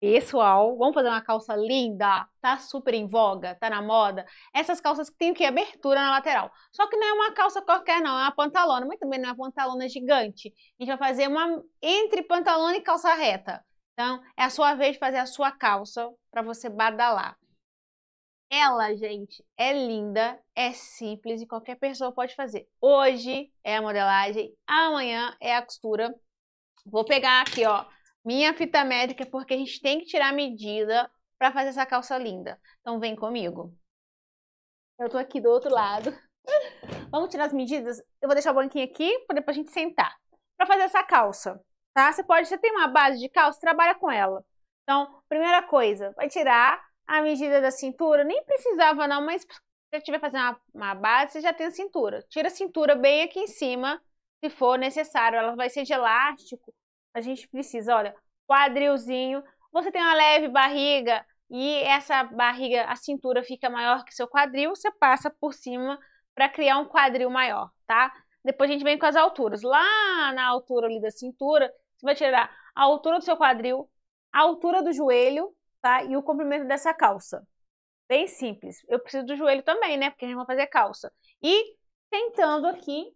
Pessoal, vamos fazer uma calça linda, tá super em voga, tá na moda. Essas calças que tem que abertura na lateral. Só que não é uma calça qualquer não, é uma pantalona, mas também não é uma pantalona gigante. A gente vai fazer uma entre pantalona e calça reta. Então, é a sua vez de fazer a sua calça para você badalar. Ela, gente, é linda, é simples e qualquer pessoa pode fazer. Hoje é a modelagem, amanhã é a costura. Vou pegar aqui, ó, minha fita médica, é porque a gente tem que tirar a medida para fazer essa calça linda. Então vem comigo. Eu tô aqui do outro lado. Vamos tirar as medidas? Eu vou deixar o banquinho aqui para depois a gente sentar. Para fazer essa calça, tá? Você pode, você tem uma base de calça, trabalha com ela. Então, primeira coisa, vai tirar a medida da cintura. Nem precisava não, mas se você tiver fazendo uma, uma base, você já tem a cintura. Tira a cintura bem aqui em cima, se for necessário. Ela vai ser de elástico a gente precisa, olha, quadrilzinho. Você tem uma leve barriga e essa barriga, a cintura fica maior que seu quadril, você passa por cima para criar um quadril maior, tá? Depois a gente vem com as alturas. Lá na altura ali da cintura, você vai tirar a altura do seu quadril, a altura do joelho, tá? E o comprimento dessa calça. Bem simples. Eu preciso do joelho também, né? Porque a gente vai fazer calça. E tentando aqui,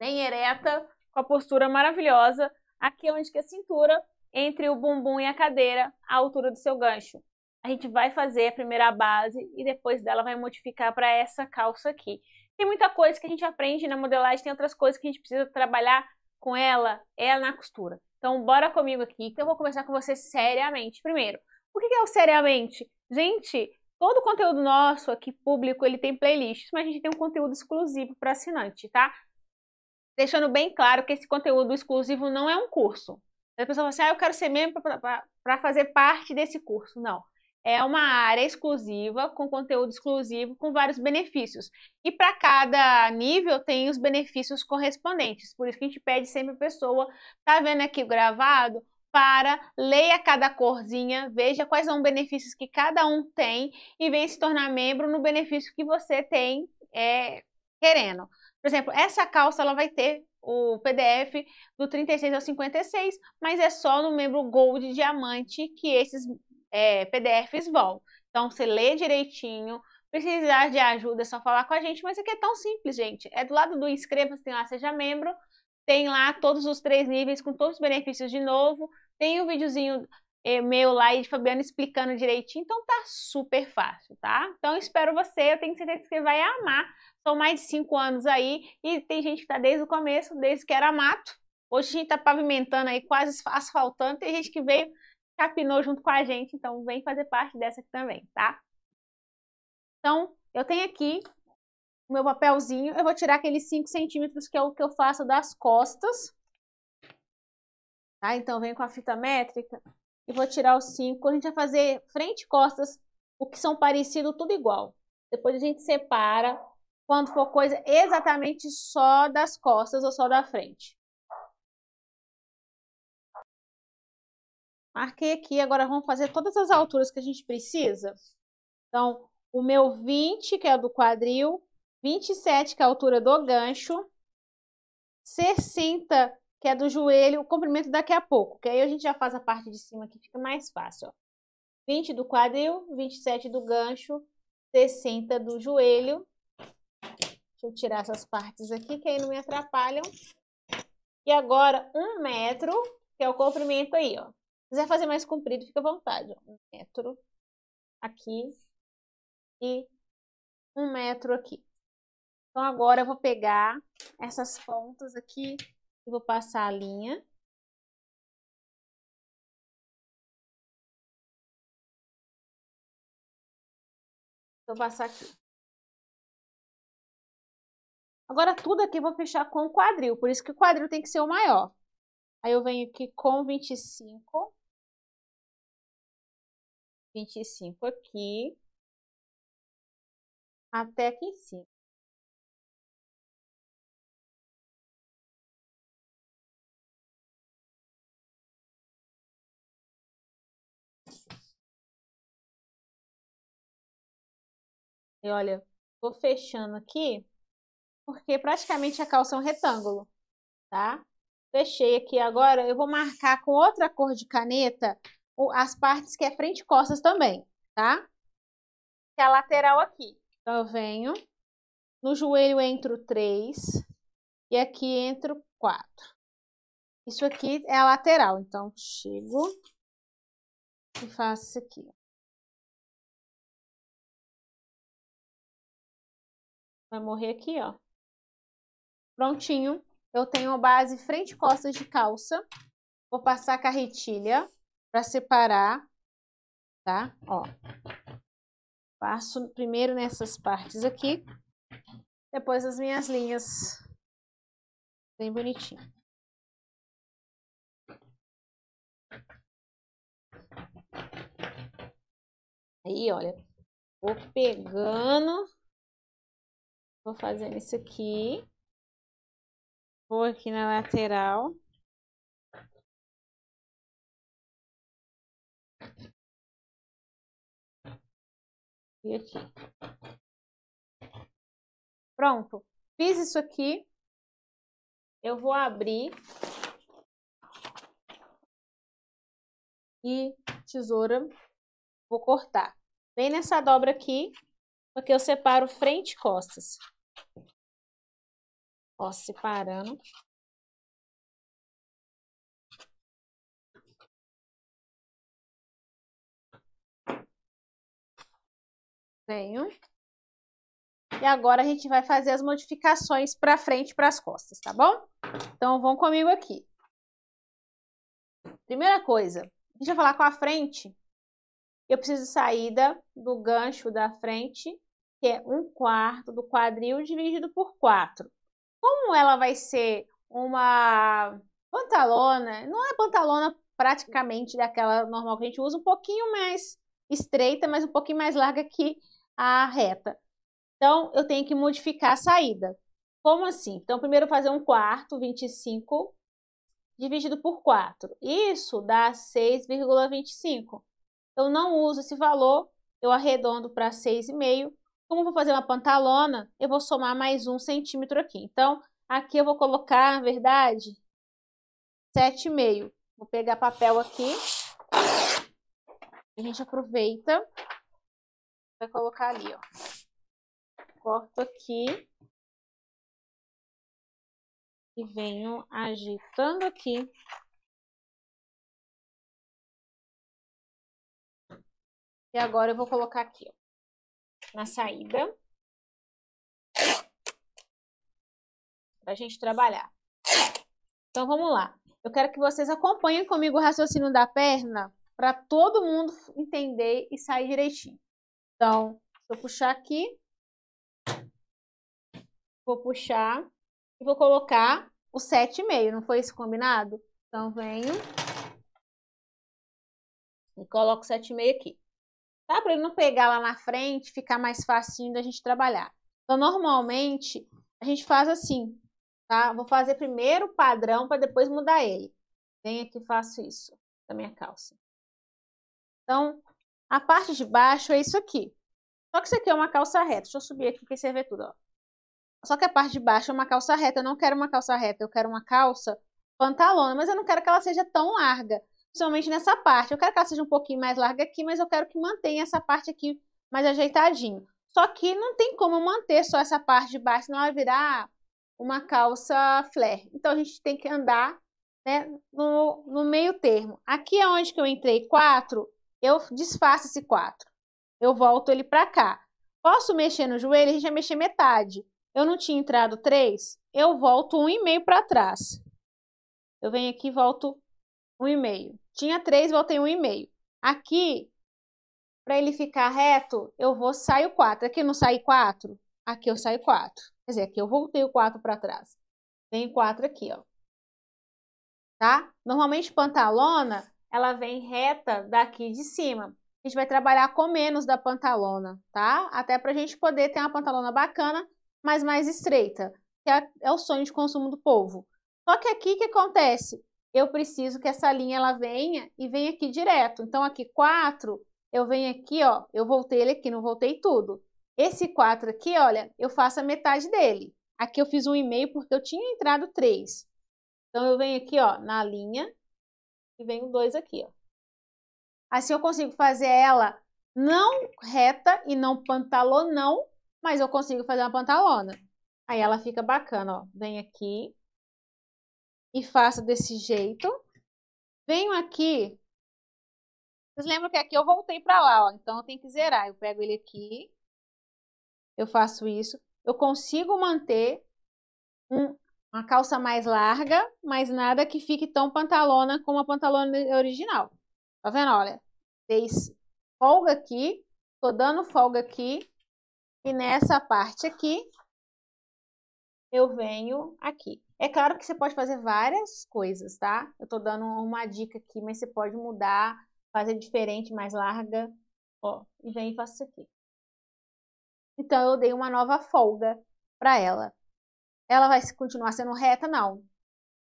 bem ereta, com a postura maravilhosa, aqui onde que a cintura, entre o bumbum e a cadeira, a altura do seu gancho. A gente vai fazer a primeira base e depois dela vai modificar para essa calça aqui. Tem muita coisa que a gente aprende na modelagem, tem outras coisas que a gente precisa trabalhar com ela, é na costura. Então bora comigo aqui, que eu vou conversar com você seriamente primeiro. O que é o seriamente? Gente, todo o conteúdo nosso aqui público, ele tem playlists, mas a gente tem um conteúdo exclusivo para assinante, tá? deixando bem claro que esse conteúdo exclusivo não é um curso. A pessoa fala assim, ah, eu quero ser membro para fazer parte desse curso. Não. É uma área exclusiva, com conteúdo exclusivo, com vários benefícios. E para cada nível tem os benefícios correspondentes. Por isso que a gente pede sempre a pessoa, tá vendo aqui gravado, para, leia cada corzinha, veja quais são os benefícios que cada um tem e venha se tornar membro no benefício que você tem é, querendo. Por exemplo, essa calça ela vai ter o PDF do 36 ao 56, mas é só no membro Gold Diamante que esses é, PDFs vão. Então, você lê direitinho, precisar de ajuda é só falar com a gente, mas aqui é, é tão simples, gente. É do lado do inscreva-se, tem lá Seja Membro, tem lá todos os três níveis com todos os benefícios de novo, tem o um videozinho é, meu lá e de Fabiana explicando direitinho, então tá super fácil, tá? Então espero você, eu tenho certeza que você vai amar são mais de cinco anos aí e tem gente que está desde o começo, desde que era mato. Hoje a gente está pavimentando aí, quase asfaltando. Tem gente que veio, capinou junto com a gente, então vem fazer parte dessa aqui também, tá? Então, eu tenho aqui o meu papelzinho. Eu vou tirar aqueles 5 centímetros que é o que eu faço das costas. Tá? Então, vem com a fita métrica e vou tirar os 5. A gente vai fazer frente e costas, o que são parecidos, tudo igual. Depois a gente separa quando for coisa exatamente só das costas ou só da frente. Marquei aqui, agora vamos fazer todas as alturas que a gente precisa. Então, o meu 20, que é o do quadril, 27, que é a altura do gancho, 60, que é do joelho, o comprimento daqui a pouco, que aí a gente já faz a parte de cima que fica mais fácil. Ó. 20 do quadril, 27 do gancho, 60 do joelho, Deixa eu tirar essas partes aqui que aí não me atrapalham. E agora um metro, que é o comprimento aí, ó. Se quiser fazer mais comprido, fica à vontade. Ó. Um metro aqui e um metro aqui. Então agora eu vou pegar essas pontas aqui e vou passar a linha. Vou passar aqui. Agora, tudo aqui eu vou fechar com o quadril, por isso que o quadril tem que ser o maior. Aí eu venho aqui com 25. 25 aqui. Até aqui em cima. E olha, vou fechando aqui porque praticamente a calça é um retângulo, tá? Fechei aqui agora, eu vou marcar com outra cor de caneta as partes que é frente e costas também, tá? Que é a lateral aqui. Então eu venho, no joelho entro 3 e aqui entro 4. Isso aqui é a lateral, então chego e faço isso aqui. Vai morrer aqui, ó. Prontinho. Eu tenho a base frente e costas de calça. Vou passar a carretilha para separar, tá? Ó. Passo primeiro nessas partes aqui, depois as minhas linhas. Bem bonitinho. Aí, olha, vou pegando, vou fazendo isso aqui. Vou aqui na lateral. E aqui. Pronto. Fiz isso aqui. Eu vou abrir. E tesoura, vou cortar. bem nessa dobra aqui, porque eu separo frente e costas. Ó, separando. Venho. E agora a gente vai fazer as modificações para frente e para as costas, tá bom? Então vão comigo aqui. Primeira coisa, a gente vai falar com a frente. Eu preciso saída do gancho da frente, que é um quarto do quadril dividido por quatro como ela vai ser uma pantalona, não é pantalona praticamente daquela normal que a gente usa, um pouquinho mais estreita, mas um pouquinho mais larga que a reta. Então, eu tenho que modificar a saída. Como assim? Então, primeiro fazer um quarto, 25, dividido por 4. Isso dá 6,25. Eu não uso esse valor, eu arredondo para 6,5 como eu vou fazer uma pantalona, eu vou somar mais um centímetro aqui. Então, aqui eu vou colocar, na verdade, 7,5. Vou pegar papel aqui. A gente aproveita. Vai colocar ali, ó. Corto aqui. E venho agitando aqui. E agora eu vou colocar aqui, ó na saída. Para a gente trabalhar. Então, vamos lá. Eu quero que vocês acompanhem comigo o raciocínio da perna para todo mundo entender e sair direitinho. Então, vou puxar aqui, vou puxar e vou colocar o 7,5, não foi isso combinado? Então, venho e coloco o 7,5 aqui tá? Para ele não pegar lá na frente, ficar mais facinho da gente trabalhar. Então, normalmente, a gente faz assim, tá? Vou fazer primeiro o padrão para depois mudar ele. Venho aqui e faço isso da minha calça. Então, a parte de baixo é isso aqui. Só que isso aqui é uma calça reta. Deixa eu subir aqui porque você vê tudo, ó. Só que a parte de baixo é uma calça reta. Eu não quero uma calça reta, eu quero uma calça pantalona. Mas eu não quero que ela seja tão larga principalmente nessa parte. Eu quero que ela seja um pouquinho mais larga aqui, mas eu quero que mantenha essa parte aqui mais ajeitadinho. Só que não tem como manter só essa parte de baixo, senão ela virar uma calça flare. Então a gente tem que andar né, no, no meio termo. Aqui é onde que eu entrei 4, eu desfaço esse 4. Eu volto ele para cá. Posso mexer no joelho? A gente já mexer metade. Eu não tinha entrado 3, eu volto 1,5 para trás. Eu venho aqui e volto 1,5. Tinha três, voltei um e meio. Aqui, para ele ficar reto, eu vou saio quatro. Aqui eu não saí quatro, aqui eu saio quatro. Quer dizer, aqui eu voltei o quatro para trás. Vem quatro aqui, ó. Tá? Normalmente, pantalona, ela vem reta daqui de cima. A gente vai trabalhar com menos da pantalona, tá? Até pra gente poder ter uma pantalona bacana, mas mais estreita, que é, é o sonho de consumo do povo. Só que aqui o que acontece? eu preciso que essa linha ela venha e venha aqui direto. Então, aqui 4, eu venho aqui, ó, eu voltei ele aqui, não voltei tudo. Esse 4 aqui, olha, eu faço a metade dele. Aqui eu fiz um e-mail porque eu tinha entrado 3. Então, eu venho aqui, ó, na linha e venho 2 aqui, ó. Assim eu consigo fazer ela não reta e não pantalonão, mas eu consigo fazer uma pantalona. Aí ela fica bacana, ó. Vem aqui, e faço desse jeito. Venho aqui. Vocês lembram que aqui eu voltei para lá, ó, então eu tenho que zerar. Eu pego ele aqui, eu faço isso. Eu consigo manter um, uma calça mais larga, mas nada que fique tão pantalona como a pantalona original. Tá vendo? Olha, fez folga aqui, tô dando folga aqui, e nessa parte aqui, eu venho aqui. É claro que você pode fazer várias coisas, tá? Eu tô dando uma dica aqui, mas você pode mudar, fazer diferente, mais larga. Ó, e vem e faço isso aqui. Então, eu dei uma nova folga para ela. Ela vai continuar sendo reta? Não.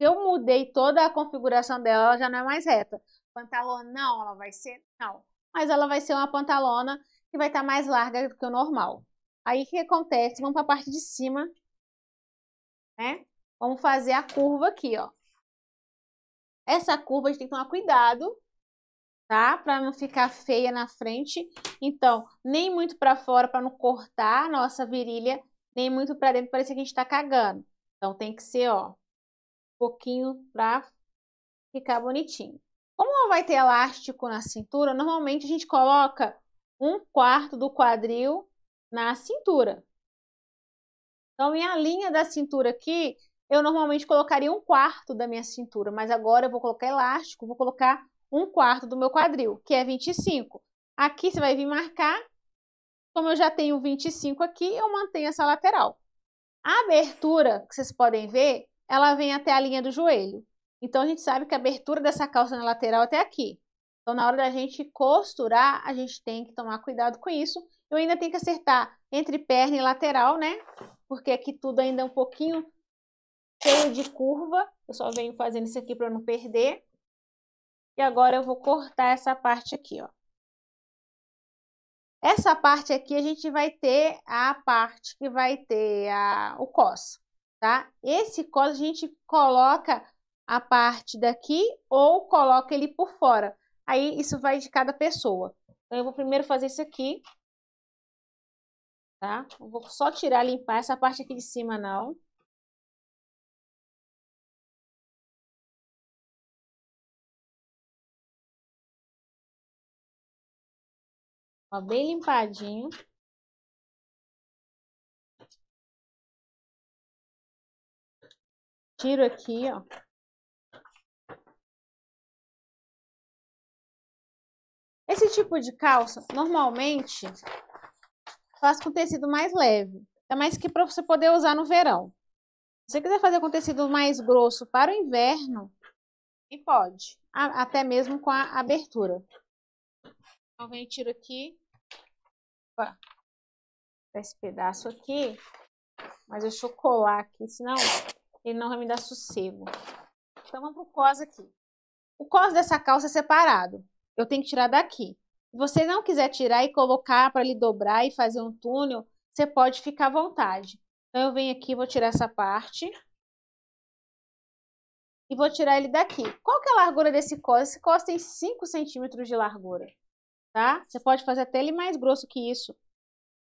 Eu mudei toda a configuração dela, ela já não é mais reta. Pantalona, não, ela vai ser, não. Mas ela vai ser uma pantalona que vai estar tá mais larga do que o normal. Aí, o que acontece? Vamos para a parte de cima, né? Vamos fazer a curva aqui, ó. Essa curva a gente tem que tomar cuidado, tá? Para não ficar feia na frente. Então, nem muito para fora para não cortar a nossa virilha, nem muito para dentro, parece que a gente tá cagando. Então tem que ser, ó, um pouquinho para ficar bonitinho. Como vai ter elástico na cintura, normalmente a gente coloca um quarto do quadril na cintura. Então, minha linha da cintura aqui eu normalmente colocaria um quarto da minha cintura, mas agora eu vou colocar elástico, vou colocar um quarto do meu quadril, que é 25. Aqui você vai vir marcar, como eu já tenho 25 aqui, eu mantenho essa lateral. A abertura, que vocês podem ver, ela vem até a linha do joelho. Então, a gente sabe que a abertura dessa calça na lateral é até aqui. Então, na hora da gente costurar, a gente tem que tomar cuidado com isso. Eu ainda tenho que acertar entre perna e lateral, né? Porque aqui tudo ainda é um pouquinho cheio de curva. Eu só venho fazendo isso aqui para não perder. E agora eu vou cortar essa parte aqui, ó. Essa parte aqui a gente vai ter a parte que vai ter a, o cos, tá? Esse cos a gente coloca a parte daqui ou coloca ele por fora. Aí isso vai de cada pessoa. Então eu vou primeiro fazer isso aqui, tá? vou só tirar, limpar essa parte aqui de cima não. Ó, bem limpadinho. Tiro aqui, ó. Esse tipo de calça, normalmente, faz com tecido mais leve. É mais que para você poder usar no verão. Se você quiser fazer com tecido mais grosso para o inverno, e pode. A, até mesmo com a abertura. Então, vem tiro aqui tampa esse pedaço aqui, mas deixa eu colar aqui, senão ele não vai me dar sossego. Então vamos pro cos aqui. O cos dessa calça é separado. Eu tenho que tirar daqui. Se você não quiser tirar e colocar para ele dobrar e fazer um túnel, você pode ficar à vontade. Então eu venho aqui, vou tirar essa parte. E vou tirar ele daqui. Qual que é a largura desse cos? Esse cos tem 5 centímetros de largura tá? Você pode fazer até ele mais grosso que isso,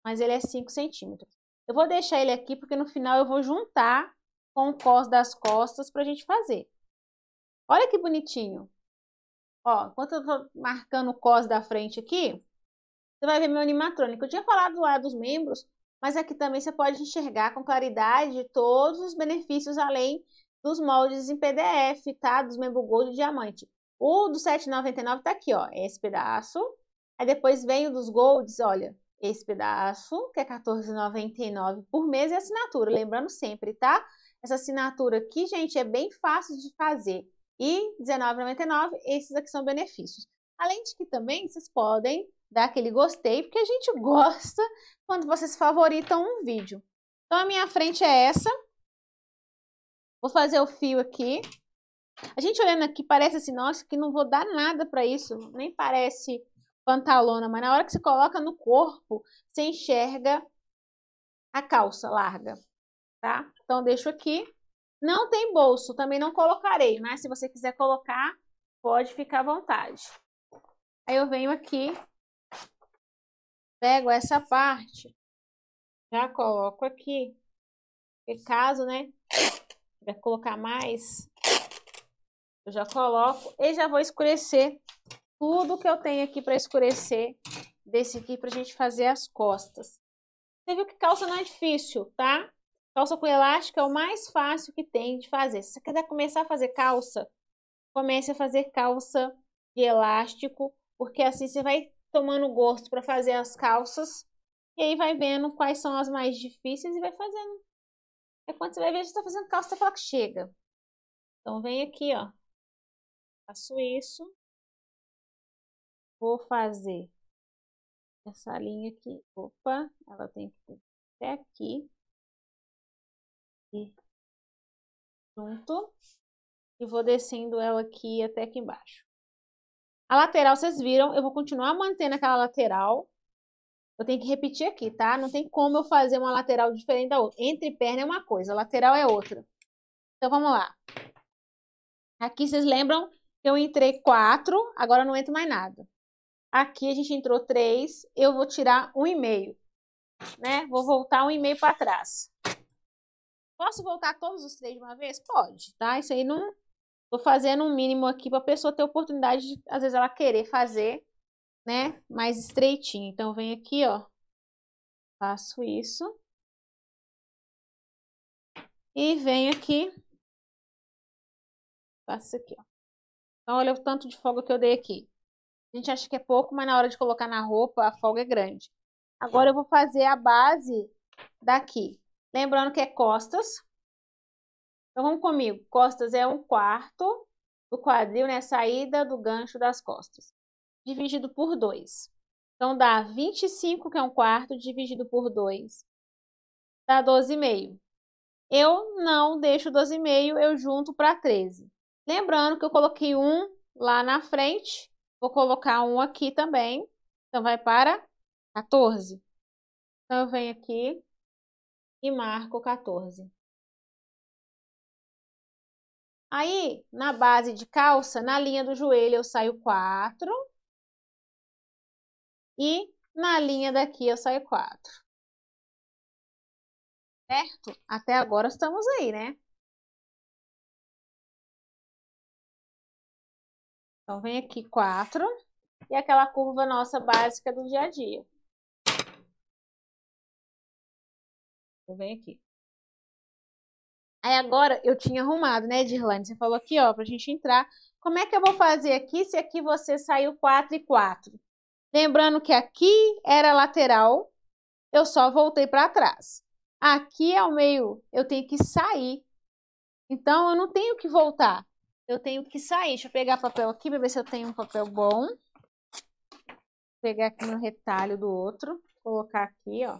mas ele é 5 centímetros. Eu vou deixar ele aqui porque no final eu vou juntar com o cos das costas pra gente fazer. Olha que bonitinho. Ó, enquanto eu tô marcando o cos da frente aqui, você vai ver meu animatrônico. Eu tinha falado lá dos membros, mas aqui também você pode enxergar com claridade todos os benefícios além dos moldes em PDF, tá? Dos membros gold e diamante. O do 7,99 tá aqui, ó. Esse pedaço Aí depois vem o dos golds, olha, esse pedaço, que é R$14,99 por mês, e é assinatura. Lembrando sempre, tá? Essa assinatura aqui, gente, é bem fácil de fazer. E R$19,99, esses aqui são benefícios. Além de que também vocês podem dar aquele gostei, porque a gente gosta quando vocês favoritam um vídeo. Então, a minha frente é essa. Vou fazer o fio aqui. A gente olhando aqui, parece assim, nossa, que não vou dar nada para isso. Nem parece pantalona, mas na hora que você coloca no corpo, você enxerga a calça larga, tá? Então deixo aqui. Não tem bolso, também não colocarei, mas né? se você quiser colocar, pode ficar à vontade. Aí eu venho aqui, pego essa parte, já coloco aqui, porque caso, né, quiser colocar mais, eu já coloco e já vou escurecer tudo que eu tenho aqui para escurecer desse aqui para a gente fazer as costas. Você viu que calça não é difícil, tá? Calça com elástico é o mais fácil que tem de fazer. Se você quiser começar a fazer calça, comece a fazer calça de elástico, porque assim você vai tomando gosto para fazer as calças e aí vai vendo quais são as mais difíceis e vai fazendo. É quando você vai ver, você está fazendo calça, você fala que chega. Então vem aqui, ó. Faço isso vou fazer essa linha aqui. Opa, ela tem que ter até aqui. E junto. E vou descendo ela aqui até aqui embaixo. A lateral, vocês viram, eu vou continuar mantendo aquela lateral. Eu tenho que repetir aqui, tá? Não tem como eu fazer uma lateral diferente da outra. Entre perna é uma coisa, lateral é outra. Então, vamos lá. Aqui, vocês lembram que eu entrei quatro, agora eu não entro mais nada. Aqui a gente entrou três. eu vou tirar um 1,5, né? Vou voltar um e e-mail para trás. Posso voltar todos os três de uma vez? Pode, tá? Isso aí não... Tô fazendo um mínimo aqui para a pessoa ter oportunidade de, às vezes, ela querer fazer, né? Mais estreitinho. Então, vem aqui, ó. Faço isso. E venho aqui. Faço isso aqui, ó. Então, olha o tanto de folga que eu dei aqui. A gente acha que é pouco, mas na hora de colocar na roupa, a folga é grande. Agora tá. eu vou fazer a base daqui. Lembrando que é costas. Então vamos comigo. Costas é um quarto do quadril, né? Saída do gancho das costas. Dividido por 2. Então dá 25, que é um quarto, dividido por 2. Dá 12,5. Eu não deixo 12,5, eu junto para 13. Lembrando que eu coloquei um lá na frente Vou colocar um aqui também. Então, vai para 14. Então, eu venho aqui e marco 14. Aí, na base de calça, na linha do joelho, eu saio 4. E na linha daqui, eu saio 4. Certo? Até agora estamos aí, né? Então, vem aqui 4 e aquela curva nossa básica do dia a dia. Então, vem aqui. Aí agora eu tinha arrumado, né, Dirlane? Você falou aqui, ó, pra gente entrar. Como é que eu vou fazer aqui se aqui você saiu 4 e 4? Lembrando que aqui era lateral, eu só voltei para trás. Aqui ao meio eu tenho que sair. Então eu não tenho que voltar eu tenho que sair. Deixa eu pegar papel aqui para ver se eu tenho um papel bom. Vou pegar aqui no retalho do outro, colocar aqui, ó.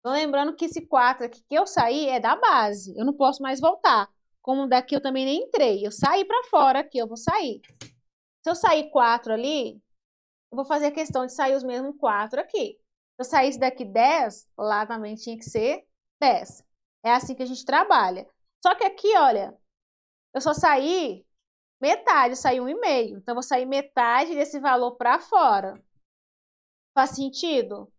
Então, lembrando que esse 4 aqui que eu saí é da base. Eu não posso mais voltar. Como daqui eu também nem entrei. Eu saí para fora aqui, eu vou sair. Se eu sair 4 ali, eu vou fazer a questão de sair os mesmos 4 aqui. Se eu saísse daqui 10, lá também tinha que ser 10. É assim que a gente trabalha. Só que aqui, olha, eu só saí metade, eu saí um Então, eu vou sair metade desse valor para fora. Faz sentido?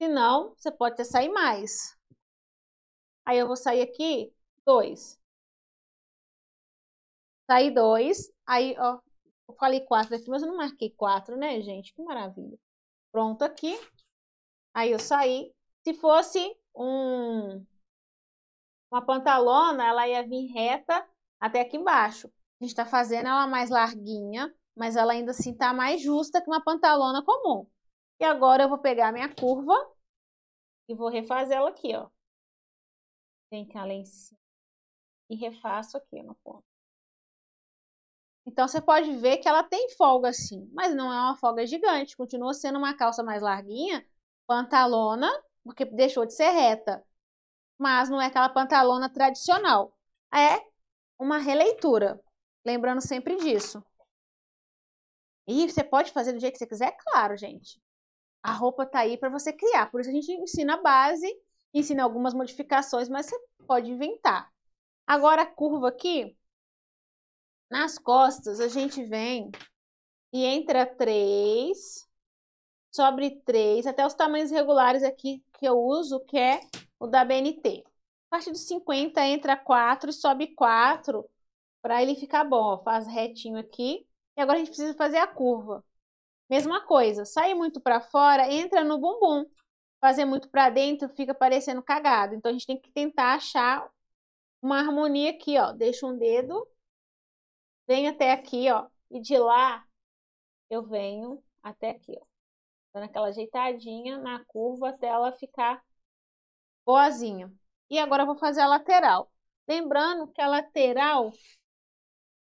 Se não, você pode até sair mais. Aí, eu vou sair aqui 2. Saí 2. Aí, ó, eu falei 4 aqui, mas eu não marquei 4, né, gente? Que maravilha. Pronto aqui. Aí eu saí. Se fosse um, uma pantalona, ela ia vir reta até aqui embaixo. A gente está fazendo ela mais larguinha, mas ela ainda assim está mais justa que uma pantalona comum. E agora eu vou pegar a minha curva e vou refazer ela aqui, ó. Vem cá lá em cima e refaço aqui no ponto. Então você pode ver que ela tem folga sim, mas não é uma folga gigante, continua sendo uma calça mais larguinha, pantalona, porque deixou de ser reta, mas não é aquela pantalona tradicional. É uma releitura, lembrando sempre disso. E você pode fazer do jeito que você quiser, claro, gente. A roupa tá aí para você criar, por isso a gente ensina a base, ensina algumas modificações, mas você pode inventar. Agora a curva aqui, nas costas, a gente vem e entra três, sobre 3, até os tamanhos regulares aqui que eu uso, que é o da BNT. A partir dos 50 entra 4 e sobe 4 para ele ficar bom. Ó, faz retinho aqui. E agora a gente precisa fazer a curva. Mesma coisa, sai muito para fora, entra no bumbum. Fazer muito para dentro fica parecendo cagado. Então a gente tem que tentar achar uma harmonia aqui, ó. Deixa um dedo, vem até aqui, ó, e de lá eu venho até aqui, ó dando aquela ajeitadinha na curva até ela ficar boazinha. E agora eu vou fazer a lateral. Lembrando que a lateral,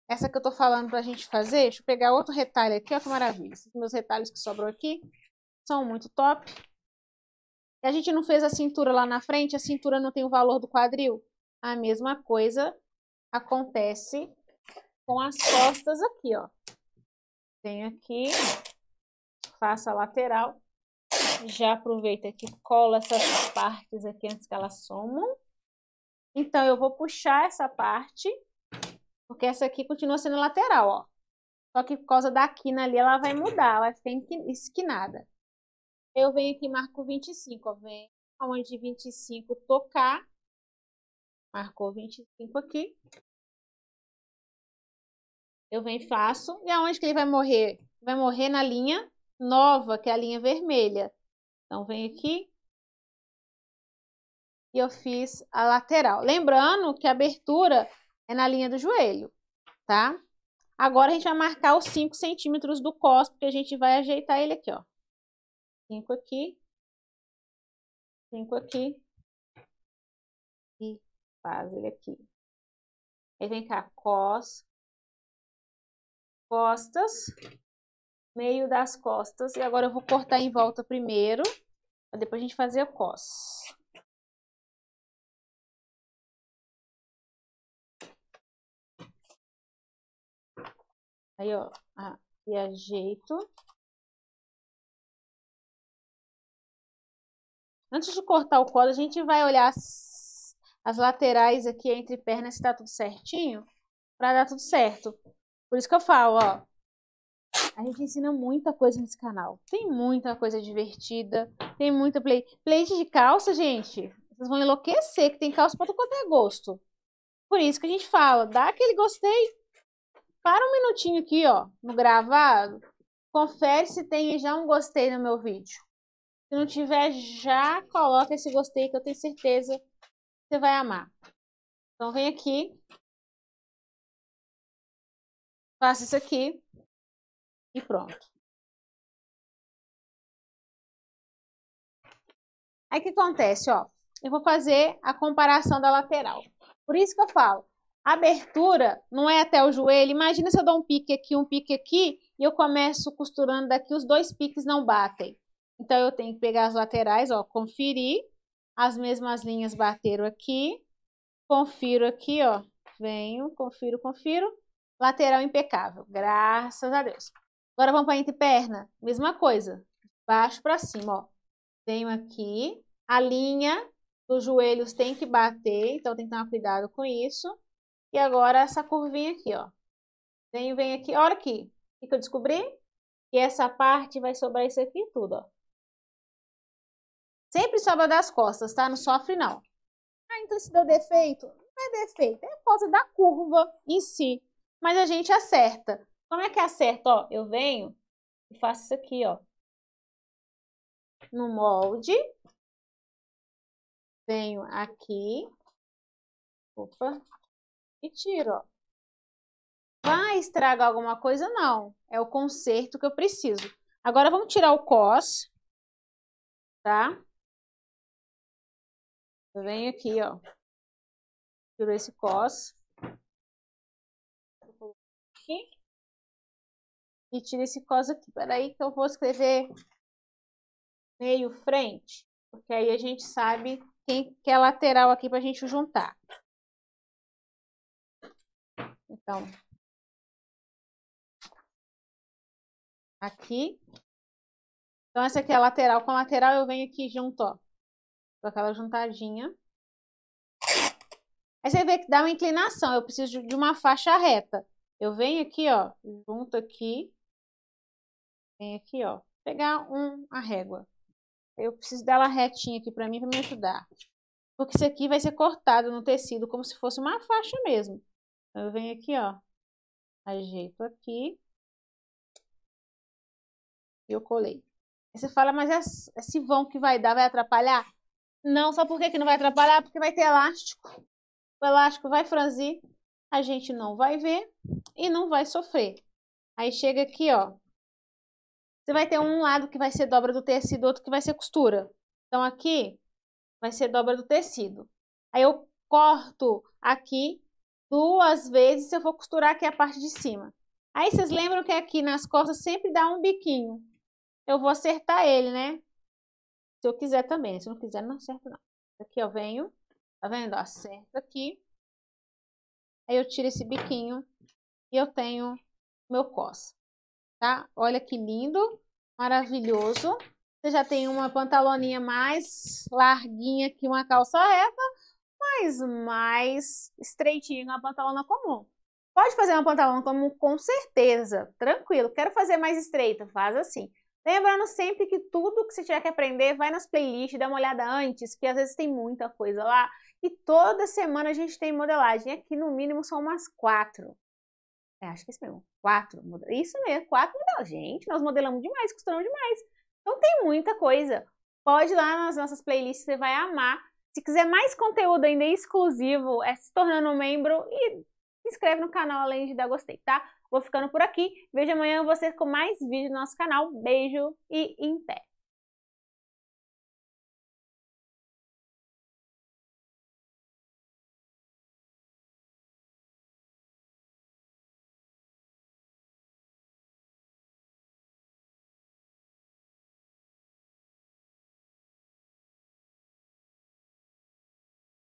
essa que eu tô falando pra gente fazer, deixa eu pegar outro retalho aqui, olha que maravilha. Esses meus retalhos que sobrou aqui são muito top. E a gente não fez a cintura lá na frente, a cintura não tem o valor do quadril. A mesma coisa acontece com as costas aqui, ó. vem aqui, faço a lateral. Já aproveita que cola essas partes aqui antes que elas somam. Então, eu vou puxar essa parte, porque essa aqui continua sendo lateral, ó. Só que por causa da quina ali, ela vai mudar, ela tem que esquinada. Eu venho aqui e marco 25, ó. Vem onde 25 tocar. Marcou 25 aqui. Eu venho e faço. E aonde que ele vai morrer? Vai morrer na linha nova, que é a linha vermelha. Então, vem aqui. E eu fiz a lateral. Lembrando que a abertura é na linha do joelho, tá? Agora, a gente vai marcar os 5 centímetros do cos, porque a gente vai ajeitar ele aqui, ó. 5 aqui. 5 aqui. E faz ele aqui. Aí vem cá, cos, costas, meio das costas. E agora eu vou cortar em volta primeiro, pra depois a gente fazer a cos. Aí, ó, e ajeito. Antes de cortar o colo, a gente vai olhar as, as laterais aqui entre pernas se tá tudo certinho, para dar tudo certo. Por isso que eu falo, ó, a gente ensina muita coisa nesse canal. Tem muita coisa divertida, tem muita play. Playlist de calça, gente, vocês vão enlouquecer que tem calça para quanto é gosto. Por isso que a gente fala, dá aquele gostei. Para um minutinho aqui, ó, no gravado. Confere se tem já um gostei no meu vídeo. Se não tiver, já coloca esse gostei que eu tenho certeza que você vai amar. Então vem aqui. Faça isso aqui. E pronto. Aí o que acontece, ó? Eu vou fazer a comparação da lateral. Por isso que eu falo, a abertura não é até o joelho. Imagina se eu dou um pique aqui, um pique aqui, e eu começo costurando daqui, os dois piques não batem. Então, eu tenho que pegar as laterais, ó, conferir. As mesmas linhas bateram aqui. Confiro aqui, ó. Venho, confiro, confiro. Lateral impecável, graças a Deus. Agora vamos para a perna. Mesma coisa. Baixo para cima, ó. Venho aqui. A linha dos joelhos tem que bater, então tem que tomar cuidado com isso. E agora essa curvinha aqui, ó. Venho, venho aqui. Olha aqui. O que eu descobri? Que essa parte vai sobrar isso aqui tudo, ó. Sempre sobra das costas, tá? Não sofre, não. Ah, então se deu defeito? Não é defeito, é por causa da curva em si. Mas a gente acerta. Como é que é acerta? Ó, eu venho e faço isso aqui, ó. No molde. Venho aqui. Opa. E tiro, ó. Vai estragar alguma coisa? Não. É o conserto que eu preciso. Agora vamos tirar o cos. Tá? Eu venho aqui, ó. Tiro esse cos. Aqui e tira esse cos aqui. Peraí que eu vou escrever meio frente, porque aí a gente sabe quem que é lateral aqui para a gente juntar. Então, aqui. Então, essa aqui é a lateral. Com a lateral, eu venho aqui junto, ó. Com aquela juntadinha. Aí você vê que dá uma inclinação. Eu preciso de uma faixa reta. Eu venho aqui, ó, junto aqui. Vem aqui, ó. Pegar um, a régua. Eu preciso dela retinha aqui pra mim, pra me ajudar. Porque isso aqui vai ser cortado no tecido, como se fosse uma faixa mesmo. Eu venho aqui, ó. Ajeito aqui. E eu colei. Aí você fala, mas esse vão que vai dar vai atrapalhar? Não, só por que, que não vai atrapalhar? Porque vai ter elástico. O elástico vai franzir, a gente não vai ver e não vai sofrer. Aí chega aqui, ó, você vai ter um lado que vai ser dobra do tecido, outro que vai ser costura. Então aqui vai ser dobra do tecido. Aí eu corto aqui duas vezes se eu for costurar aqui a parte de cima. Aí vocês lembram que aqui nas costas sempre dá um biquinho. Eu vou acertar ele, né? Se eu quiser também, se eu não quiser não acerto não. Aqui eu venho, tá vendo? Acerto aqui. Aí eu tiro esse biquinho e eu tenho meu cos tá? Olha que lindo, maravilhoso. Você já tem uma pantaloninha mais larguinha que uma calça reta, mas mais estreitinha que uma pantalona comum. Pode fazer uma pantalona comum com certeza, tranquilo. Quero fazer mais estreita, faz assim. Lembrando sempre que tudo que você tiver que aprender, vai nas playlists, dá uma olhada antes, que às vezes tem muita coisa lá. E toda semana a gente tem modelagem. Aqui no mínimo são umas quatro. É, acho que é isso mesmo. Quatro. Isso mesmo, quatro modelos. Gente, nós modelamos demais, costuramos demais. Então tem muita coisa. Pode ir lá nas nossas playlists, você vai amar. Se quiser mais conteúdo ainda exclusivo, é se tornando um membro e se inscreve no canal além de dar gostei, tá? Vou ficando por aqui. Vejo amanhã você com mais vídeo no nosso canal. Beijo e em pé.